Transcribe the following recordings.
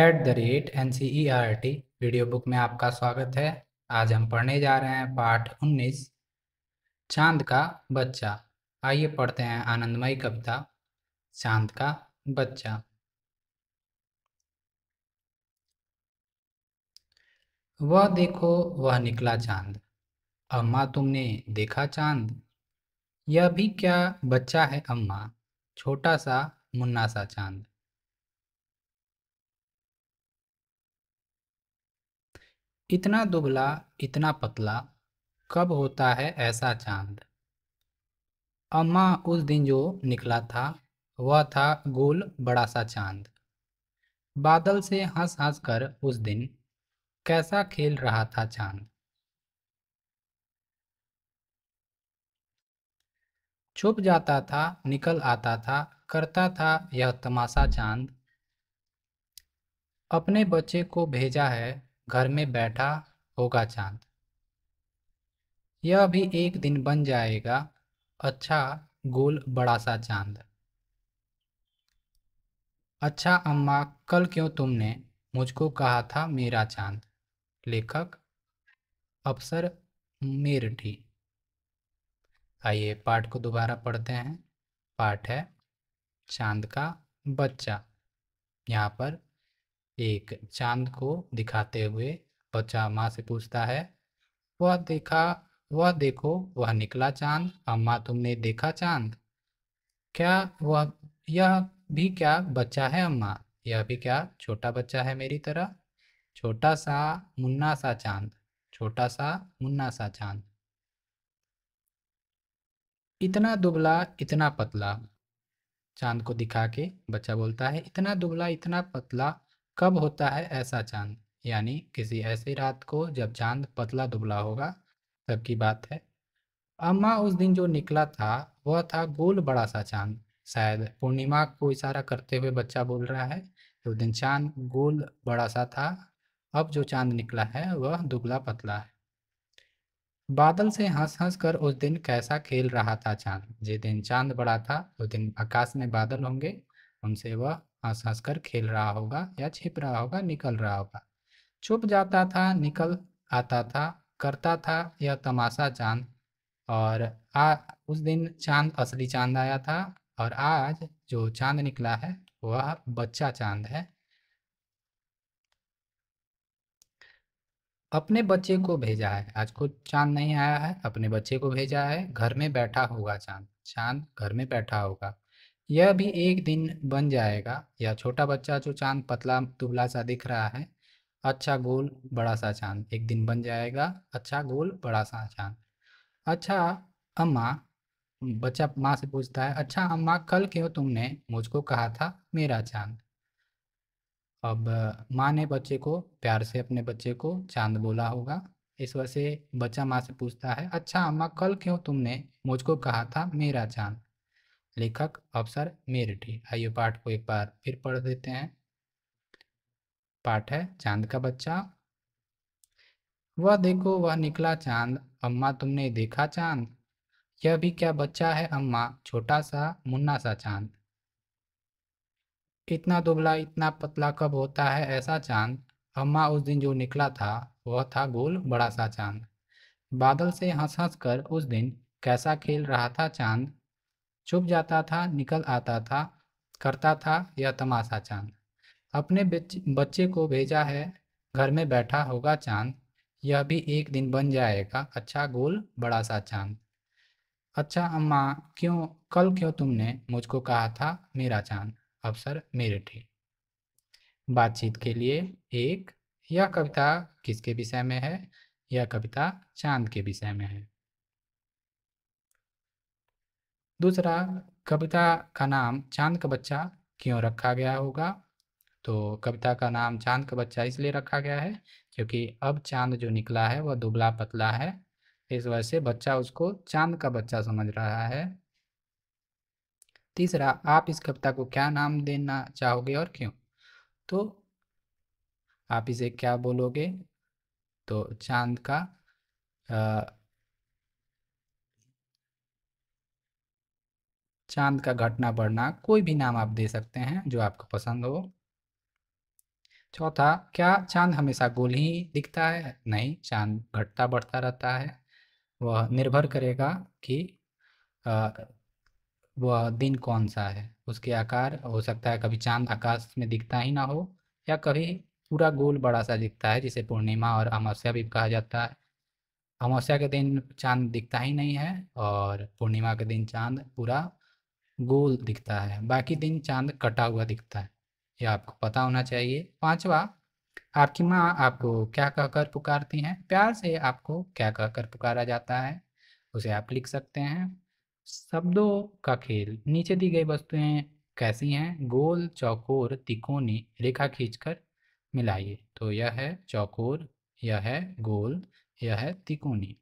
eight the rate N C E R T video book में आपका स्वागत है आज हम पढ़ने जा रहे हैं पाठ उन्नीस चांद का बच्चा आइए पढ़ते हैं आनंदमयी कविता चांद का बच्चा वह देखो वह निकला चांद अम्मा तुमने देखा चांद यह भी क्या बच्चा है अम्मा छोटा सा मुन्ना सा चांद इतना दुबला इतना पतला कब होता है ऐसा चांद अम्मा उस दिन जो निकला था वह था गोल बड़ा सा चांद बादल से हंस हंस कर उस दिन कैसा खेल रहा था चांद छुप जाता था निकल आता था करता था यह तमाशा चांद अपने बच्चे को भेजा है घर में बैठा होगा चांद यह भी एक दिन बन जाएगा अच्छा गोल बड़ा सा चांद अच्छा अम्मा कल क्यों तुमने मुझको कहा था मेरा चांद लेखक अफसर मेरठी आइए पाठ को दोबारा पढ़ते हैं पाठ है चांद का बच्चा यहाँ पर एक चांद को दिखाते हुए बच्चा माँ से पूछता है वह देखा वह देखो वह निकला चांद अम्मा तुमने देखा चांद क्या वह यह भी क्या बच्चा है अम्मा यह भी क्या छोटा बच्चा है मेरी तरह छोटा सा मुन्ना सा चांद छोटा सा मुन्ना सा चांद इतना दुबला इतना पतला चांद को दिखा के बच्चा बोलता है इतना दुबला इतना पतला कब होता है ऐसा चांद यानी किसी ऐसी रात को जब चांद पतला दुबला होगा तब की बात है अम्मा उस दिन जो निकला था वह था गोल बड़ा सा चांद शायद पूर्णिमा को इशारा करते हुए बच्चा बोल रहा है तो दिन चांद गोल बड़ा सा था अब जो चांद निकला है वह दुबला पतला है बादल से हंस हंस कर उस दिन कैसा खेल रहा था चांद जिस दिन चांद बड़ा था उस दिन आकाश में बादल होंगे उनसे वह हंस हंस कर खेल रहा होगा या छिप रहा होगा निकल रहा होगा छुप जाता था निकल आता था करता था यह तमाशा चांद और आ उस दिन चांद असली चांद आया था और आज जो चांद निकला है वह बच्चा चांद है अपने बच्चे को भेजा है आज को चांद नहीं आया है अपने बच्चे को भेजा है घर में बैठा होगा चांद चांद घर में बैठा होगा यह भी एक दिन बन जाएगा यह छोटा बच्चा जो चांद पतला दुबला सा दिख रहा है अच्छा गोल बड़ा सा चांद एक दिन बन जाएगा अच्छा गोल बड़ा सा चांद अच्छा अम्मा बच्चा माँ से पूछता है अच्छा अम्मा कल क्यों तुमने मुझको कहा था मेरा चांद अब माँ ने बच्चे को प्यार से अपने बच्चे को चांद बोला होगा इस वजह से बच्चा माँ से पूछता है अच्छा अम्मा कल क्यों तुमने मुझको कहा था मेरा चांद लेखक अफसर मेरठी आइए पाठ को एक बार फिर पढ़ देते हैं पाठ है चांद का बच्चा वह देखो वह निकला चांद अम्मा तुमने देखा चांद यह भी क्या बच्चा है अम्मा छोटा सा मुन्ना सा चांद इतना दुबला इतना पतला कब होता है ऐसा चांद अम्मा उस दिन जो निकला था वह था गोल बड़ा सा चांद बादल से हंस हंस कर उस दिन कैसा खेल रहा था चांद छुप जाता था निकल आता था करता था यह तमाशा चांद अपने बच्चे को भेजा है घर में बैठा होगा चांद यह भी एक दिन बन जाएगा अच्छा गोल बड़ा सा चांद अच्छा अम्मा क्यों कल क्यों तुमने मुझको कहा था मेरा चांद अवसर मेरे ठीक बातचीत के लिए एक यह कविता किसके विषय में है यह कविता चांद के विषय में है दूसरा कविता का नाम चांद का बच्चा क्यों रखा गया होगा तो कविता का नाम चांद का बच्चा इसलिए रखा गया है क्योंकि अब चांद जो निकला है वह दुबला पतला है इस वजह से बच्चा उसको चांद का बच्चा समझ रहा है तीसरा आप इस कविता को क्या नाम देना चाहोगे और क्यों तो आप इसे क्या बोलोगे तो चांद का आ, चांद का घटना बढ़ना कोई भी नाम आप दे सकते हैं जो आपको पसंद हो चौथा क्या चांद हमेशा गोल ही दिखता है नहीं चांद घटता बढ़ता रहता है वह निर्भर करेगा कि वह दिन कौन सा है उसके आकार हो सकता है कभी चांद आकाश में दिखता ही ना हो या कभी पूरा गोल बड़ा सा दिखता है जिसे पूर्णिमा और अमावस्या भी कहा जाता है अमावस्या के दिन चांद दिखता ही नहीं है और पूर्णिमा के दिन चांद पूरा गोल दिखता है बाकी दिन चांद कटा हुआ दिखता है यह आपको पता होना चाहिए पांचवा आपकी माँ आपको क्या कहकर पुकारती हैं प्यार से आपको क्या कहकर पुकारा जाता है उसे आप लिख सकते हैं शब्दों का खेल नीचे दी गई वस्तुएं कैसी हैं गोल चौकोर तिकोनी रेखा खींचकर मिलाइए तो यह है चौकोर यह है गोल यह है तिकोनी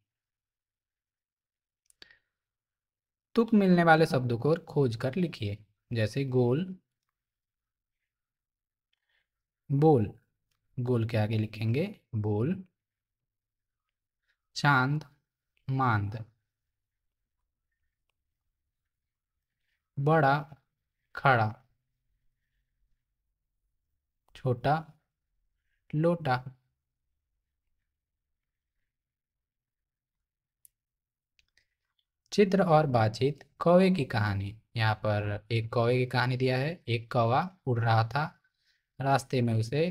तुक मिलने वाले शब्दों को खोज कर लिखिए जैसे गोल बोल गोल के आगे लिखेंगे बोल चांद मांद बड़ा खड़ा छोटा लोटा चित्र और बातचीत कौवे की कहानी यहाँ पर एक कौवे की कहानी दिया है एक कौवा उड़ रहा था रास्ते में उसे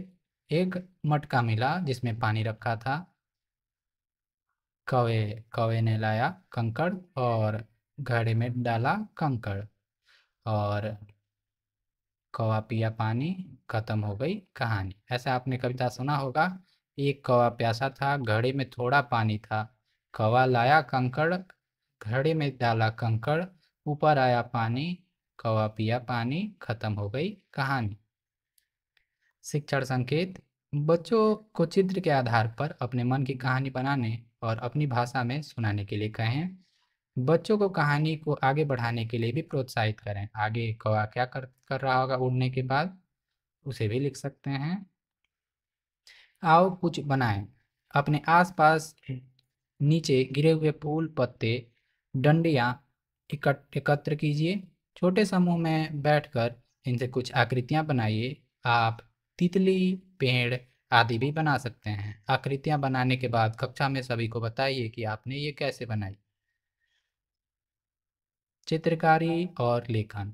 एक मटका मिला जिसमें पानी रखा था कौवे कौवे ने लाया कंकड़ और घड़े में डाला कंकड़ और कौवा पिया पानी खत्म हो गई कहानी ऐसा आपने कविता सुना होगा एक कौवा प्यासा था घड़े में थोड़ा पानी था कौवा लाया कंकड़ घड़े में डाला कंकड़ ऊपर आया पानी कौवा पिया पानी खत्म हो गई कहानी शिक्षण संकेत बच्चों को चित्र के आधार पर अपने मन की कहानी बनाने और अपनी भाषा में सुनाने के लिए कहें बच्चों को कहानी को आगे बढ़ाने के लिए भी प्रोत्साहित करें आगे कौवा क्या कर कर रहा होगा उड़ने के बाद उसे भी लिख सकते हैं आओ कुछ बनाएं अपने आसपास नीचे गिरे हुए फूल पत्ते डंडियाँ एकत्र कीजिए छोटे समूह में बैठकर इनसे कुछ आकृतियां बनाइए आप तितली पेड़ आदि भी बना सकते हैं आकृतियां बनाने के बाद कक्षा में सभी को बताइए कि आपने ये कैसे बनाई चित्रकारी और लेखन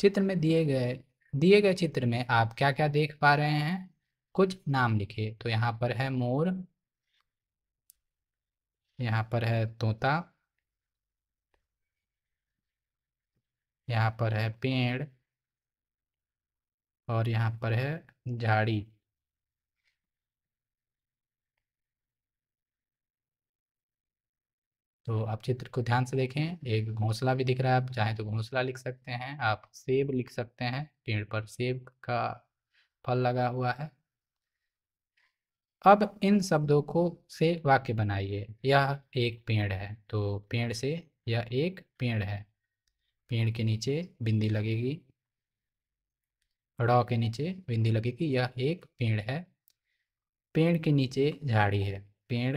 चित्र में दिए गए दिए गए चित्र में आप क्या क्या देख पा रहे हैं कुछ नाम लिखे तो यहाँ पर है मोर यहाँ पर है तोता यहाँ पर है पेड़ और यहाँ पर है झाड़ी तो आप चित्र को ध्यान से देखें एक घोंसला भी दिख रहा है आप चाहे तो घोंसला लिख सकते हैं आप सेब लिख सकते हैं पेड़ पर सेब का फल लगा हुआ है अब इन शब्दों को से वाक्य बनाइए यह एक पेड़ है तो पेड़ से यह एक पेड़ है पेड़ के नीचे बिंदी लगेगी अड़ाव के नीचे बिंदी लगेगी यह एक पेड़ है पेड़ के नीचे झाड़ी है पेड़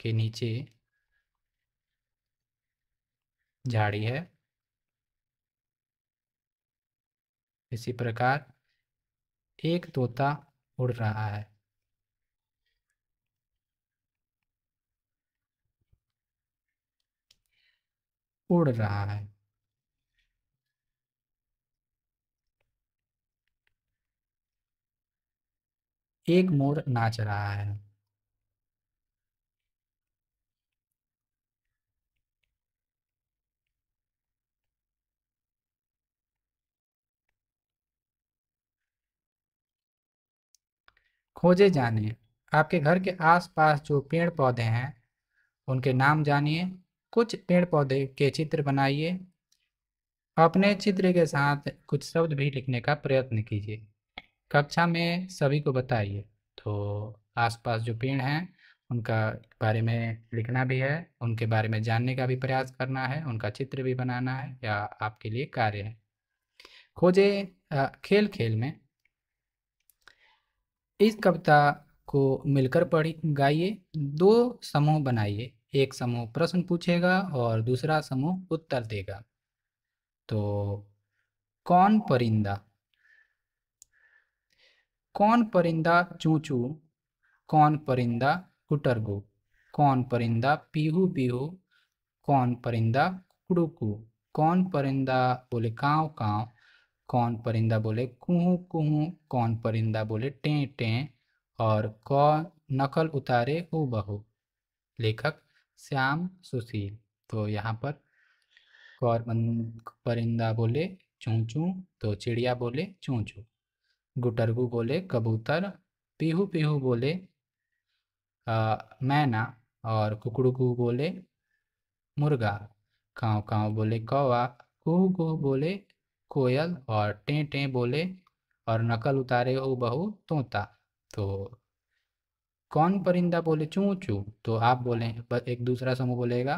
के नीचे झाड़ी है इसी प्रकार एक तोता उड़ रहा है उड़ रहा है एक मोर नाच रहा है खोजे जाने आपके घर के आसपास जो पेड़ पौधे हैं उनके नाम जानिए कुछ पेड़ पौधे के चित्र बनाइए अपने चित्र के साथ कुछ शब्द भी लिखने का प्रयत्न कीजिए कक्षा में सभी को बताइए तो आसपास जो पेड़ हैं उनका बारे में लिखना भी है उनके बारे में जानने का भी प्रयास करना है उनका चित्र भी बनाना है या आपके लिए कार्य है खोजे खेल खेल में इस कविता को मिलकर पढ़ी गाइए दो समूह बनाइए एक समूह प्रश्न पूछेगा और दूसरा समूह उत्तर देगा तो कौन परिंदा कौन परिंदा चूचू कौन परिंदा कुटरगु कौन परिंदा पीहू पीहू कौन परिंदा कुड़ुकू कौन परिंदा बोले काव काव कौन परिंदा बोले कुहू कुहू कौन परिंदा बोले टें टें और कौन नकल उतारे हो बहु लेखक श्याम सुशील तो यहाँ पर कौर परिंदा बोले चूचू तो चिड़िया बोले चूचू गुटरगू बोले कबूतर पीहू पीहू बोले आ, मैना और कुकड़ुकू बोले मुर्गा काँव काँव बोले कौवा कुह कुह बोले कोयल और टें टें बोले और नकल उतारे ओ बहू तोता तो कौन परिंदा बोले चूं चू तो आप बोले एक दूसरा समूह बोलेगा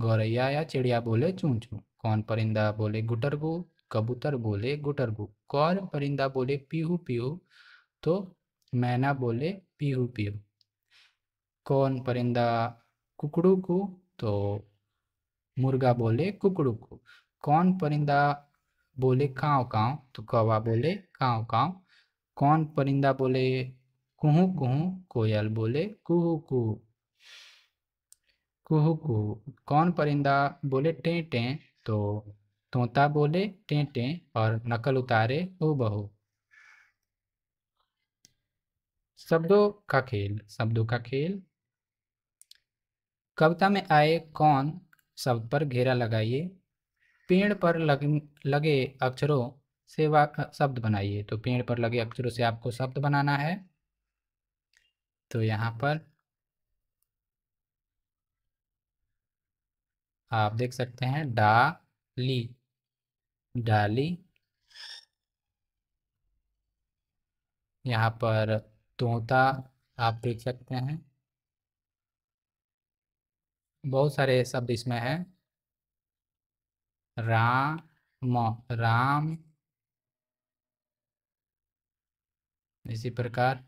गौरैया या चिड़िया बोले चूं चू कौन परिंदा बोले गुटरगू कबूतर बोले गुटरगू कौन परिंदा बोले पीहू पीहू तो मैना बोले पीहू पीहू कौन परिंदा कुकड़ू को तो मुर्गा बोले कुकड़ू को कौन परिंदा बोले काव काव तो कौवा बोले काव काव कौन परिंदा बोले कुहू कुहू कोयल बोले कुहू कुहू कुहू कुहू कौन परिंदा बोले टें टें तो तोता बोले टें टें और नकल उतारे हो बहो शब्दों का खेल शब्दों का खेल कविता में आए कौन शब्द पर घेरा लगाइए पेड़ पर लग, लगे अक्षरों से शब्द बनाइए तो पेड़ पर लगे अक्षरों से आपको शब्द बनाना है तो यहाँ पर आप देख सकते हैं डा ली डाली यहाँ पर तोता आप देख सकते हैं बहुत सारे शब्द इसमें है राम राम इसी प्रकार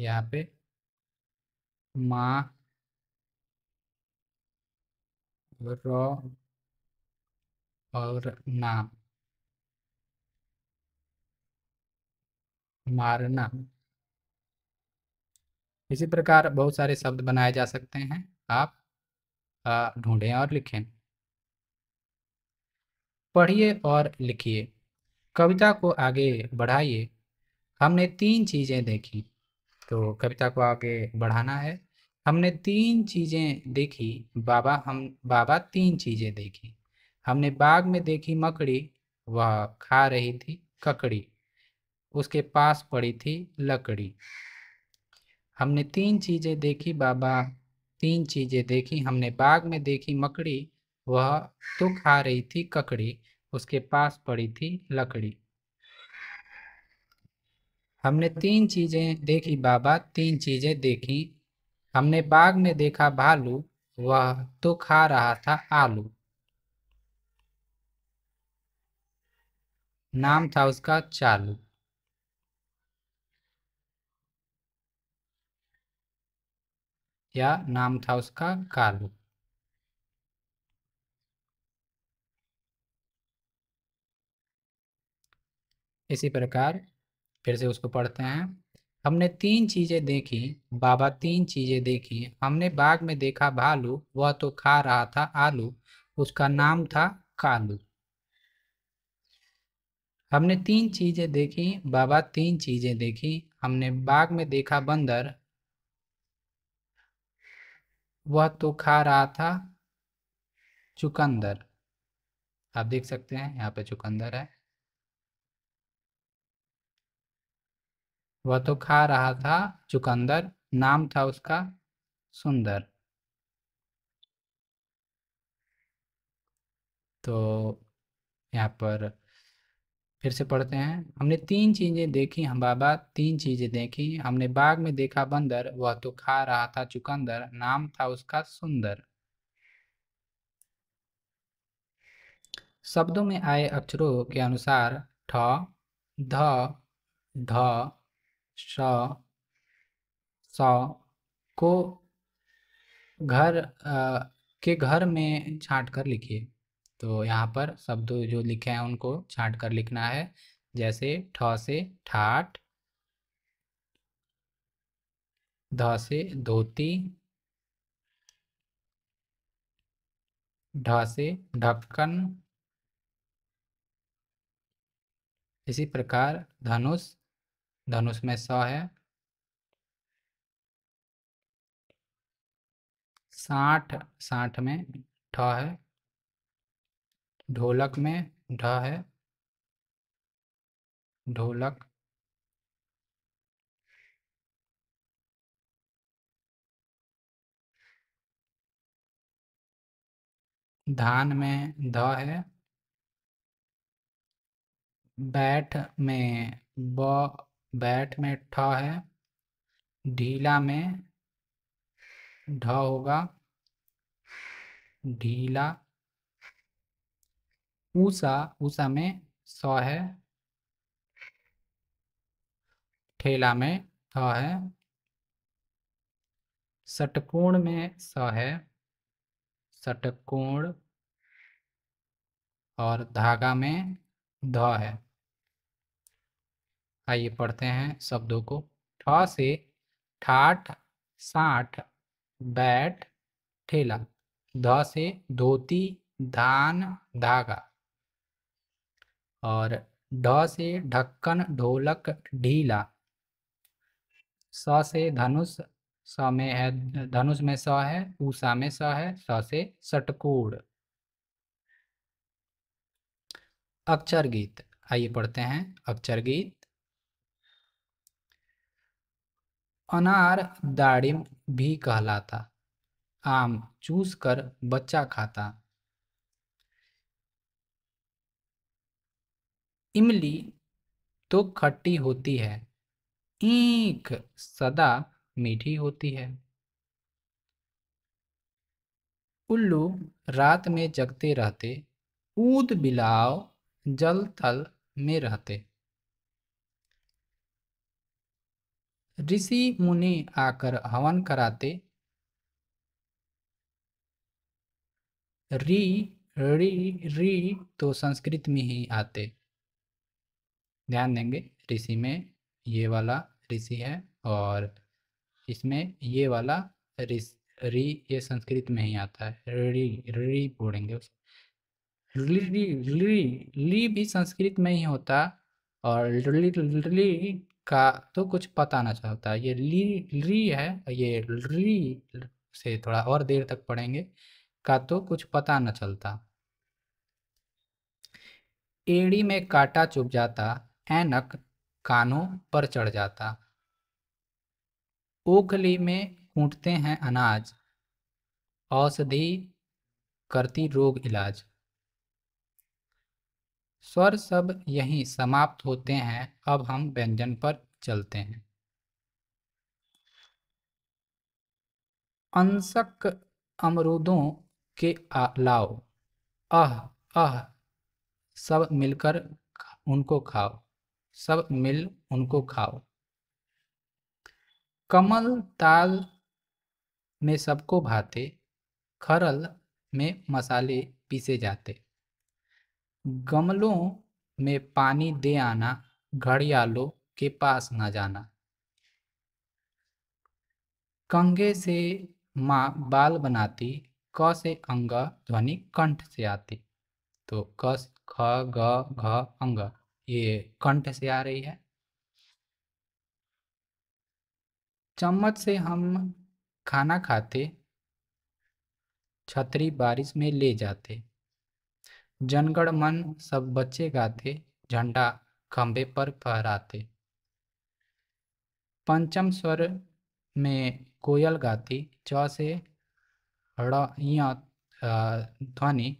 यहाँ पे माँ र और नाम मारना इसी प्रकार बहुत सारे शब्द बनाए जा सकते हैं आप ढूंढें और लिखें पढ़िए और लिखिए कविता को आगे बढ़ाइए हमने तीन चीज़ें देखी तो कविता को आगे बढ़ाना है हमने तीन चीज़ें देखी बाबा हम बाबा तीन चीज़ें देखी हमने बाग में देखी मकड़ी वह खा रही थी ककड़ी उसके पास पड़ी थी लकड़ी हमने तीन चीज़ें देखी बाबा तीन चीज़ें देखी हमने बाग में देखी मकड़ी वह तो खा रही थी ककड़ी उसके पास पड़ी थी लकड़ी हमने तीन चीज़ें देखी बाबा तीन चीज़ें देखी हमने बाग में देखा भालू वह तो खा रहा था आलू नाम था उसका चालू या नाम था उसका कालू इसी प्रकार फिर से उसको पढ़ते हैं हमने तीन चीजें देखी बाबा तीन चीजें देखी हमने बाग में देखा भालू वह तो खा रहा था आलू उसका नाम था कालू हमने तीन चीजें देखी बाबा तीन चीजें देखी हमने बाग में देखा बंदर वह तो खा रहा था चुकंदर आप देख सकते हैं यहाँ पे चुकंदर है वह तो खा रहा था चुकंदर नाम था उसका सुंदर तो यहाँ पर फिर से पढ़ते हैं हमने तीन चीज़ें देखी हम बाबा तीन चीज़ें देखी हमने बाग में देखा बंदर वह तो खा रहा था चुकंदर नाम था उसका सुंदर शब्दों में आए अक्षरों के अनुसार ठ ध ढ शा सा को घर आ, के घर में छाट कर लिखिए तो यहाँ पर शब्द जो लिखे हैं उनको छाट कर लिखना है जैसे ठ से ठाट ध से धोती ढ से ढक्कन इसी प्रकार धनुष धनुष में स है साठ साठ में ठ है ढोलक में ढ है ढोलक धान में ध है बैठ में ब बैठ में ठ है ढीला में ढ होगा ढीला ऊषा ऊषा में स है ठेला में थ है षटकोण में स है षटकोण और धागा में ध है आइए पढ़ते हैं शब्दों को ठ से ठाठ साठ बैठ ठेला ध से धोती धान धागा और ढ से ढक्कन ढोलक ढीला स से धनुष स में है धनुष में स है ऊषा में स है स से सटकूर अक्षर गीत आइए पढ़ते हैं अक्षर गीत अनार दाड़िम भी कहलाता आम चूस कर बच्चा खाता इमली तो खट्टी होती है ईख सदा मीठी होती है उल्लू रात में जगते रहते ऊद बिलाव जल थल में रहते ऋषि मुनि आकर हवन कराते री री री तो संस्कृत में ही आते ध्यान देंगे ऋषि में ये वाला ऋषि है और इसमें ये वाला री ये संस्कृत में ही आता है री री बोलेंगे उसे ली ली ली भी संस्कृत में ही होता और ली का तो कुछ पता ना चलता ये ली री है ये री से थोड़ा और देर तक पढ़ेंगे का तो कुछ पता न चलता एड़ी में काटा चुभ जाता ऐनक कानों पर चढ़ जाता ओखली में कूटते हैं अनाज औषधि करती रोग इलाज स्वर सब यही समाप्त होते हैं अब हम व्यंजन पर चलते हैं अंशक अमरूदों के अलाव लाओ अह अह सब मिलकर उनको खाओ सब मिल उनको खाओ कमल ताल में सबको भाते खरल में मसाले पीसे जाते गमलों में पानी दे आना घड़ियालों के पास न जाना कंगे से माँ बाल बनाती क से अंग ध्वनि कंठ से आती तो क ख ग घ अंग ये कंठ से आ रही है चम्मच से हम खाना खाते छतरी बारिश में ले जाते जनगण मन सब बच्चे गाते झंडा खंभे पर फहराते पंचम स्वर में कोयल गाती च से ध्वनि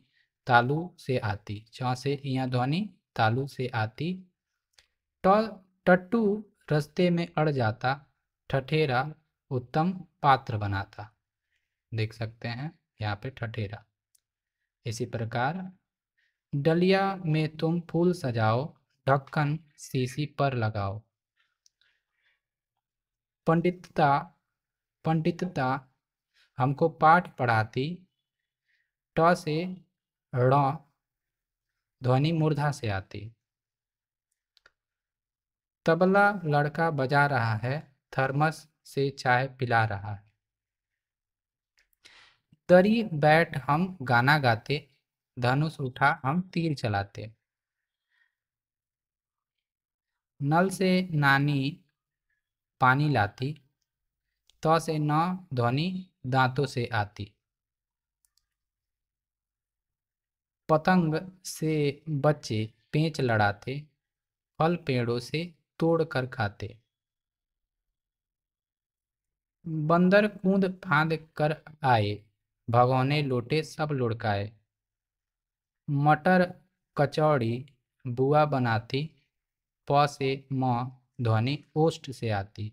तालु से आती च से यहाँ ध्वनि तालु से आती टट्टू रस्ते में अड़ जाता ठठेरा उत्तम पात्र बनाता देख सकते हैं यहाँ पे ठठेरा इसी प्रकार डलिया में तुम फूल सजाओ ढक्कन सीसी पर लगाओ पंडितता पंडितता हमको पाठ पढ़ाती ट से ण ध्वनि मूर्धा से आती तबला लड़का बजा रहा है थर्मस से चाय पिला रहा है दरी बैठ हम गाना गाते धनुष उठा हम तीर चलाते नल से नानी पानी लाती तो से न ध्वनि दांतों से आती पतंग से बच्चे पेंच लड़ाते फल पेड़ों से तोड़ कर खाते बंदर कूद फाद कर आए भगवने लोटे सब लुढ़काए मटर कचौड़ी बुआ बनाती प से म ध्वनि ओष्ठ से आती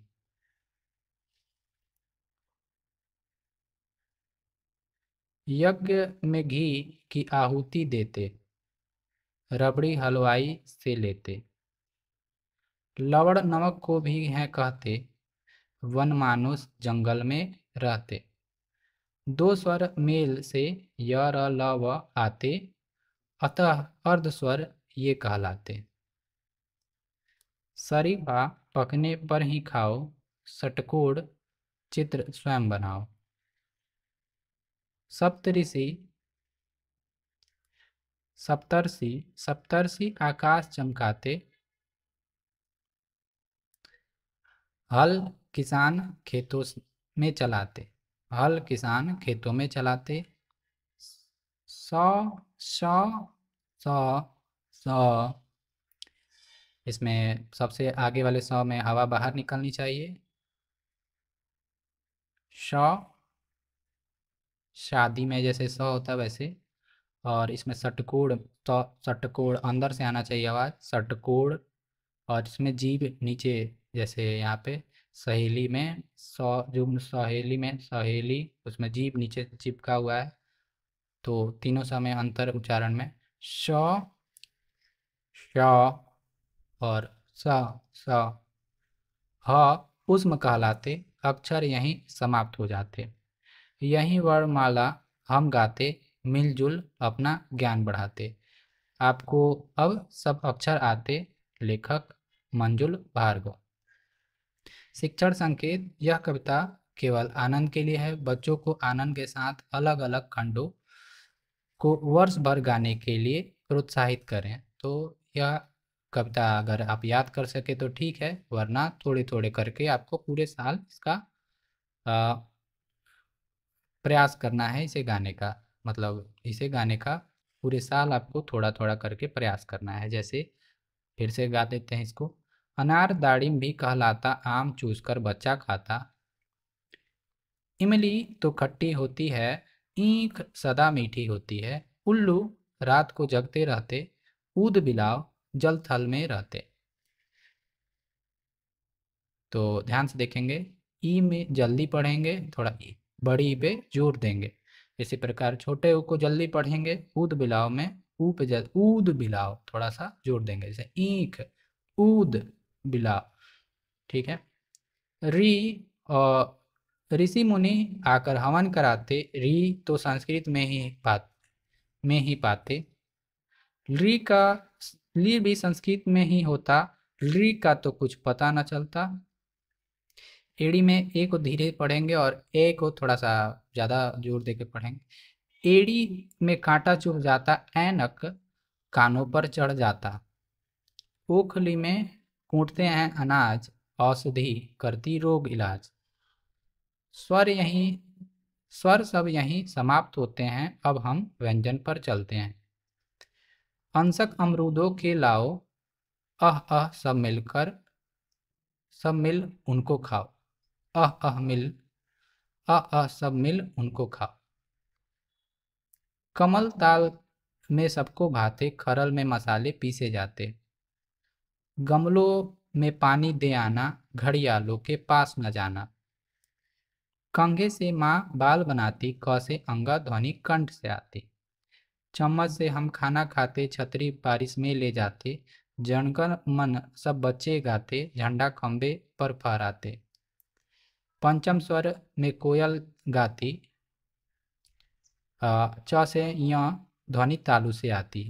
यज्ञ में घी की आहुति देते रबड़ी हलवाई से लेते लवण नमक को भी हैं कहते वन मानुष जंगल में रहते दो स्वर मेल से य र ल व आते अतः अर्ध स्वर ये कहलाते बा पकने पर ही खाओ सटकोड़ चित्र स्वयं बनाओ सप्तऋषि सप्तर्षि सप्तर्षि आकाश चमकाते हल किसान खेतों में चलाते हल किसान खेतों में चलाते सा सा सा सा इसमें सबसे आगे वाले सा में हवा बाहर निकलनी चाहिए शा शादी में जैसे स होता है वैसे और इसमें सटकोड़ तो सटकोड़ अंदर से आना चाहिए आवाज़ सटकोड़ और इसमें जीभ नीचे जैसे यहाँ पे सहेली में सौ जुम्न सहेली में सहेली उसमें जीभ नीचे चिपका हुआ है तो तीनों समय अंतर उच्चारण में श श और स स ह उष्म कहलाते अक्षर यहीं समाप्त हो जाते यहीं वर्णमाला हम गाते मिलजुल अपना ज्ञान बढ़ाते आपको अब सब अक्षर आते लेखक मंजुल भार्गव शिक्षण संकेत यह कविता केवल आनंद के लिए है बच्चों को आनंद के साथ अलग अलग खंडों को वर्ष भर गाने के लिए प्रोत्साहित करें तो यह कविता अगर आप याद कर सके तो ठीक है वरना थोड़े थोड़े करके आपको पूरे साल इसका आ, प्रयास करना है इसे गाने का मतलब इसे गाने का पूरे साल आपको थोड़ा थोड़ा करके प्रयास करना है जैसे फिर से गा देते हैं इसको अनार दाड़िम भी कहलाता आम चूस कर बच्चा खाता इमली तो खट्टी होती है ईख सदा मीठी होती है उल्लू रात को जगते रहते ऊद बिलाव जल थल में रहते तो ध्यान से देखेंगे ई में जल्दी पढ़ेंगे थोड़ा ई बड़ी पे जोर देंगे इसी प्रकार छोटे ऊ को जल्दी पढ़ेंगे ऊद बिलाव में ऊ पे जल ऊद बिलाव थोड़ा सा जोर देंगे जैसे ईख ऊद बिलाव ठीक है री और ऋषि मुनि आकर हवन कराते री तो संस्कृत में ही पात में ही पाते ली का ली भी संस्कृत में ही होता ली का तो कुछ पता ना चलता एडी में ए को धीरे पढ़ेंगे और ए को थोड़ा सा ज़्यादा जोर दे पढ़ेंगे एडी में कांटा चुभ जाता ऐनक कानों पर चढ़ जाता ओखली में कूटते हैं अनाज औषधि करती रोग इलाज स्वर यहीं स्वर सब यहीं समाप्त होते हैं अब हम व्यंजन पर चलते हैं अंशक अमरूदों के लाओ अह अह सब मिलकर सब मिल उनको खाओ अह अह मिल अह अह सब मिल उनको खाओ कमल ताल में सबको भाते खरल में मसाले पीसे जाते गमलों में पानी दे आना घड़ियालों के पास न जाना कंघे से माँ बाल बनाती क से अंगा ध्वनि कंठ से आती चम्मच से हम खाना खाते छतरी बारिश में ले जाते जनगण मन सब बच्चे गाते झंडा खम्बे पर फहराते पंचम स्वर में कोयल गाती च से य ध्वनि तालु से आती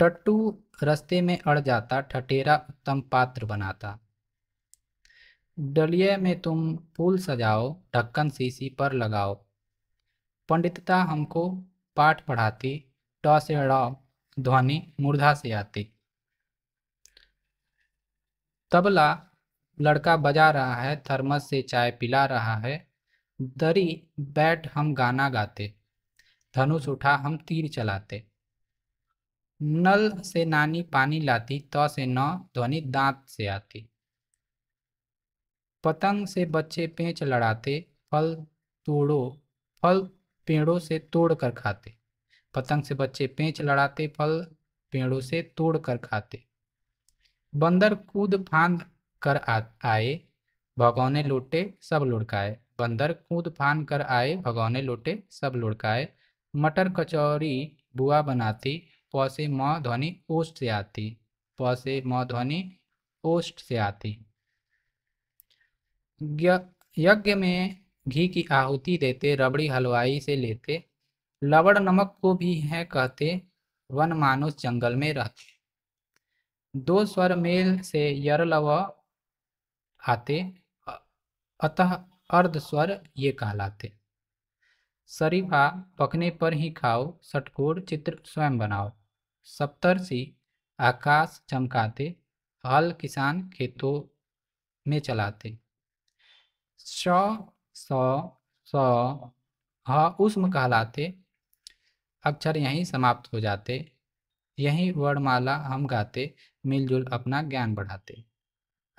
टट्टू रस्ते में अड़ जाता ठटेरा उत्तम पात्र बनाता डलिए में तुम फूल सजाओ ढक्कन शीशी पर लगाओ पंडितता हमको पाठ पढ़ाती ट से ड़ ध्वनि मूर्धा से आती तबला लड़का बजा रहा है थर्मस से चाय पिला रहा है दरी बैठ हम गाना गाते धनुष उठा हम तीर चलाते नल से नानी पानी लाती त तो से न ध्वनि दांत से आती पतंग से बच्चे पेंच लड़ाते फल तोड़ो फल पेड़ों से तोड़ कर खाते पतंग से बच्चे पेंच लड़ाते फल पेड़ों से तोड़ कर खाते बंदर कूद फांद कर आए भगौने लोटे सब लुढ़काए बंदर कूद फान कर आए भगौने लोटे सब लुढ़काए मटर कचौरी बुआ बनाती पौसे म ध्वनि ओष्ठ से आती पौसे से ध्वनि ओष्ठ से आती यज्ञ में घी की आहुति देते रबड़ी हलवाई से लेते लवड़ नमक को भी है कहते वन मानुष जंगल में रहते दो स्वर मेल से यर लव आते अतः अर्ध स्वर ये कहलाते शरीफा पकने पर ही खाओ सटकोर चित्र स्वयं बनाओ सप्तर्षि आकाश चमकाते हल किसान खेतों में चलाते श ह उष्म कहलाते अक्षर यहीं समाप्त हो जाते यहीं वर्णमाला हम गाते मिलजुल अपना ज्ञान बढ़ाते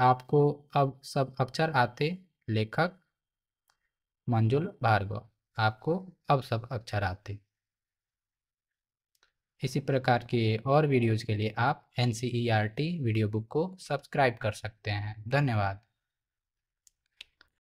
आपको अब सब अक्षर आते लेखक मंजुल भार्गव आपको अब सब अक्षर आते इसी प्रकार के और वीडियोज़ के लिए आप एन e वीडियो बुक को सब्सक्राइब कर सकते हैं धन्यवाद